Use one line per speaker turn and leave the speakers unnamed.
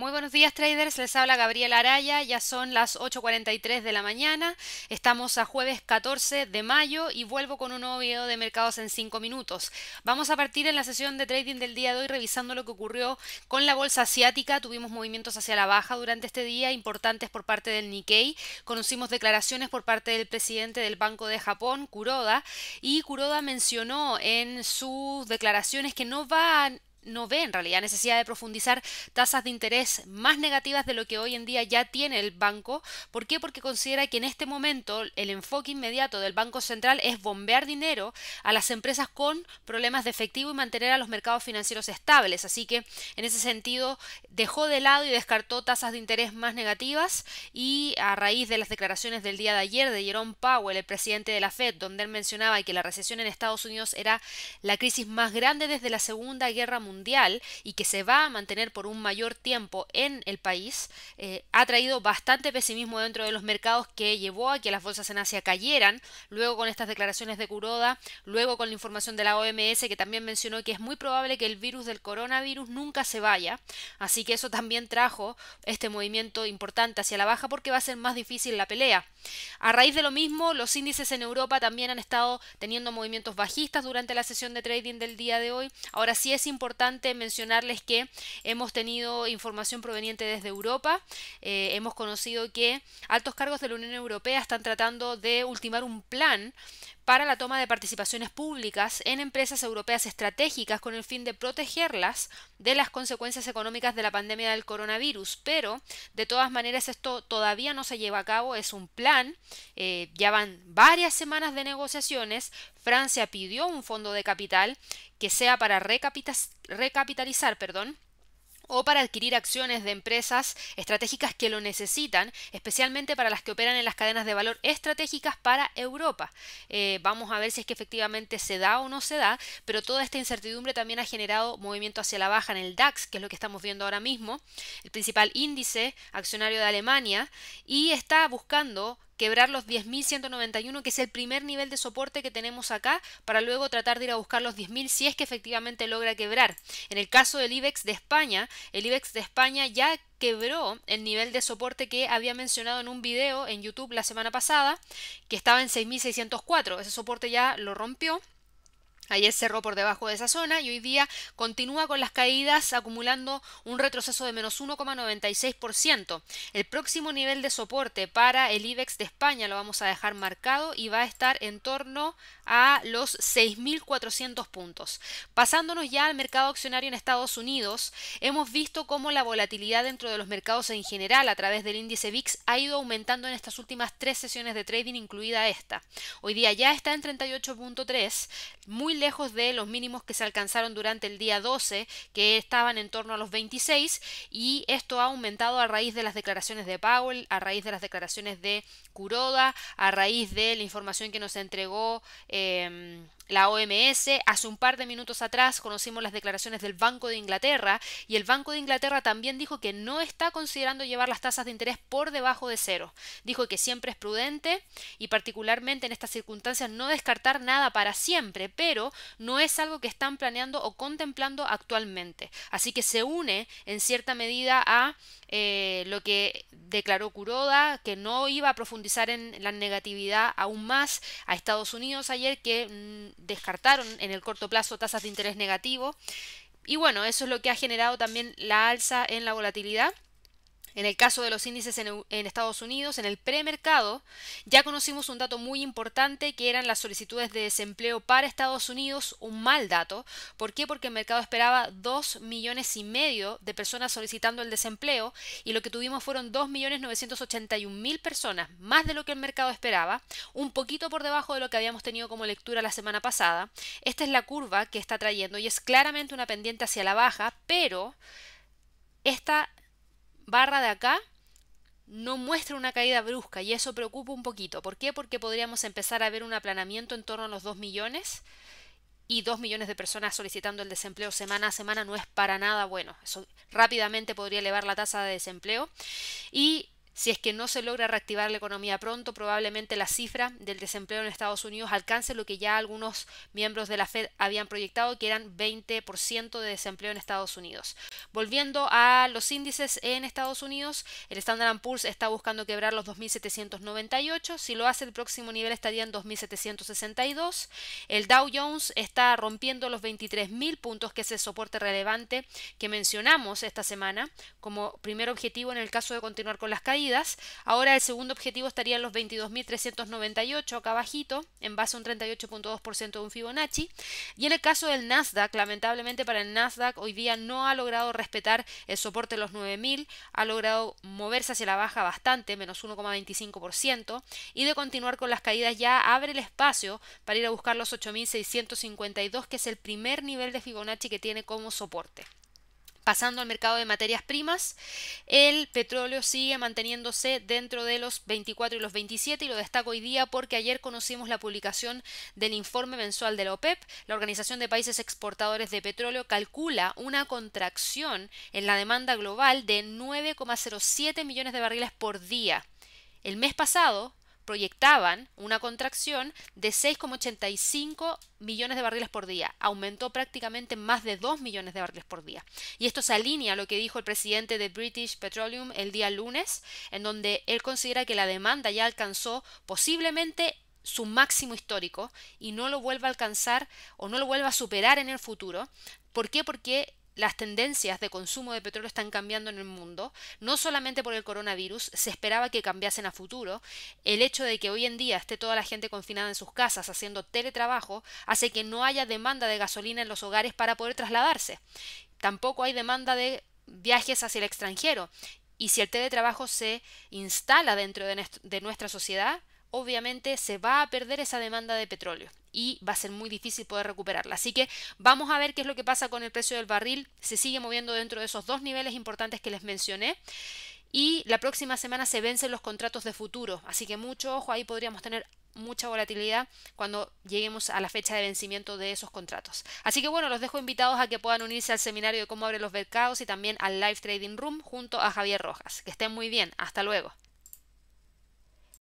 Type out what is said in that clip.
Muy buenos días traders, les habla Gabriela Araya, ya son las 8.43 de la mañana, estamos a jueves 14 de mayo y vuelvo con un nuevo video de mercados en 5 minutos. Vamos a partir en la sesión de trading del día de hoy revisando lo que ocurrió con la bolsa asiática, tuvimos movimientos hacia la baja durante este día importantes por parte del Nikkei, conocimos declaraciones por parte del presidente del Banco de Japón, Kuroda, y Kuroda mencionó en sus declaraciones que no va a no ve en realidad necesidad de profundizar tasas de interés más negativas de lo que hoy en día ya tiene el banco. ¿Por qué? Porque considera que en este momento el enfoque inmediato del Banco Central es bombear dinero a las empresas con problemas de efectivo y mantener a los mercados financieros estables. Así que en ese sentido dejó de lado y descartó tasas de interés más negativas y a raíz de las declaraciones del día de ayer de Jerome Powell, el presidente de la Fed, donde él mencionaba que la recesión en Estados Unidos era la crisis más grande desde la Segunda Guerra Mundial, mundial y que se va a mantener por un mayor tiempo en el país, eh, ha traído bastante pesimismo dentro de los mercados que llevó a que las bolsas en Asia cayeran, luego con estas declaraciones de Kuroda, luego con la información de la OMS que también mencionó que es muy probable que el virus del coronavirus nunca se vaya, así que eso también trajo este movimiento importante hacia la baja porque va a ser más difícil la pelea. A raíz de lo mismo, los índices en Europa también han estado teniendo movimientos bajistas durante la sesión de trading del día de hoy. Ahora sí es importante importante mencionarles que hemos tenido información proveniente desde Europa. Eh, hemos conocido que altos cargos de la Unión Europea están tratando de ultimar un plan para la toma de participaciones públicas en empresas europeas estratégicas con el fin de protegerlas de las consecuencias económicas de la pandemia del coronavirus. Pero, de todas maneras, esto todavía no se lleva a cabo, es un plan. Eh, ya van varias semanas de negociaciones. Francia pidió un fondo de capital que sea para recapitalizar, perdón, o para adquirir acciones de empresas estratégicas que lo necesitan, especialmente para las que operan en las cadenas de valor estratégicas para Europa. Eh, vamos a ver si es que efectivamente se da o no se da, pero toda esta incertidumbre también ha generado movimiento hacia la baja en el DAX, que es lo que estamos viendo ahora mismo, el principal índice accionario de Alemania, y está buscando quebrar los 10.191, que es el primer nivel de soporte que tenemos acá, para luego tratar de ir a buscar los 10.000 si es que efectivamente logra quebrar. En el caso del IBEX de España, el IBEX de España ya quebró el nivel de soporte que había mencionado en un video en YouTube la semana pasada, que estaba en 6.604. Ese soporte ya lo rompió. Ayer cerró por debajo de esa zona y hoy día continúa con las caídas acumulando un retroceso de menos 1,96%. El próximo nivel de soporte para el IBEX de España lo vamos a dejar marcado y va a estar en torno a los 6.400 puntos. Pasándonos ya al mercado accionario en Estados Unidos, hemos visto cómo la volatilidad dentro de los mercados en general a través del índice VIX ha ido aumentando en estas últimas tres sesiones de trading, incluida esta. Hoy día ya está en 38.3, muy lejos de los mínimos que se alcanzaron durante el día 12, que estaban en torno a los 26, y esto ha aumentado a raíz de las declaraciones de Powell, a raíz de las declaraciones de Kuroda, a raíz de la información que nos entregó. Em, la OMS. Hace un par de minutos atrás conocimos las declaraciones del Banco de Inglaterra y el Banco de Inglaterra también dijo que no está considerando llevar las tasas de interés por debajo de cero. Dijo que siempre es prudente y particularmente en estas circunstancias no descartar nada para siempre, pero no es algo que están planeando o contemplando actualmente. Así que se une en cierta medida a eh, lo que declaró Kuroda, que no iba a profundizar en la negatividad aún más a Estados Unidos ayer, que mm, descartaron en el corto plazo tasas de interés negativo. Y bueno, eso es lo que ha generado también la alza en la volatilidad. En el caso de los índices en, Estados Unidos, en el premercado, ya conocimos un dato muy importante que eran las solicitudes de desempleo para Estados Unidos, un mal dato. ¿Por qué? Porque el mercado esperaba 2 millones y medio de personas solicitando el desempleo y lo que tuvimos fueron 2 millones 981 mil personas, más de lo que el mercado esperaba, un poquito por debajo de lo que habíamos tenido como lectura la semana pasada. Esta es la curva que está trayendo y es claramente una pendiente hacia la baja, pero esta barra de acá no muestra una caída brusca y eso preocupa un poquito. ¿Por qué? Porque podríamos empezar a ver un aplanamiento en torno a los 2 millones y 2 millones de personas solicitando el desempleo semana a semana no es para nada bueno. Eso rápidamente podría elevar la tasa de desempleo y si es que no se logra reactivar la economía pronto, probablemente la cifra del desempleo en Estados Unidos alcance lo que ya algunos miembros de la Fed habían proyectado, que eran 20% de desempleo en Estados Unidos. Volviendo a los índices en Estados Unidos, el Standard Poor's está buscando quebrar los 2.798. Si lo hace, el próximo nivel estaría en 2.762. El Dow Jones está rompiendo los 23.000 puntos, que es el soporte relevante que mencionamos esta semana como primer objetivo en el caso de continuar con las caídas Ahora el segundo objetivo estaría en los 22.398 acá bajito, en base a un 38.2% de un Fibonacci. Y en el caso del Nasdaq, lamentablemente para el Nasdaq hoy día no ha logrado respetar el soporte de los 9.000, ha logrado moverse hacia la baja bastante, menos 1,25%, y de continuar con las caídas ya abre el espacio para ir a buscar los 8.652, que es el primer nivel de Fibonacci que tiene como soporte. Pasando al mercado de materias primas, el petróleo sigue manteniéndose dentro de los 24 y los 27 y lo destaco hoy día porque ayer conocimos la publicación del informe mensual de la OPEP. La Organización de Países Exportadores de Petróleo calcula una contracción en la demanda global de 9,07 millones de barriles por día. El mes pasado, proyectaban una contracción de 6,85 millones de barriles por día. Aumentó prácticamente más de 2 millones de barriles por día. Y esto se alinea a lo que dijo el presidente de British Petroleum el día lunes, en donde él considera que la demanda ya alcanzó posiblemente su máximo histórico y no lo vuelva a alcanzar o no lo vuelva a superar en el futuro. ¿Por qué? Porque las tendencias de consumo de petróleo están cambiando en el mundo, no solamente por el coronavirus, se esperaba que cambiasen a futuro, el hecho de que hoy en día esté toda la gente confinada en sus casas haciendo teletrabajo hace que no haya demanda de gasolina en los hogares para poder trasladarse. Tampoco hay demanda de viajes hacia el extranjero. Y si el teletrabajo se instala dentro de, nuestra sociedad, obviamente se va a perder esa demanda de petróleo y va a ser muy difícil poder recuperarla. Así que vamos a ver qué es lo que pasa con el precio del barril. Se sigue moviendo dentro de esos dos niveles importantes que les mencioné. Y la próxima semana se vencen los contratos de futuro. Así que mucho ojo, ahí podríamos tener mucha volatilidad cuando lleguemos a la fecha de vencimiento de esos contratos. Así que bueno, los dejo invitados a que puedan unirse al seminario de cómo abren los mercados y también al Live Trading Room junto a Javier Rojas. Que estén muy bien. Hasta luego.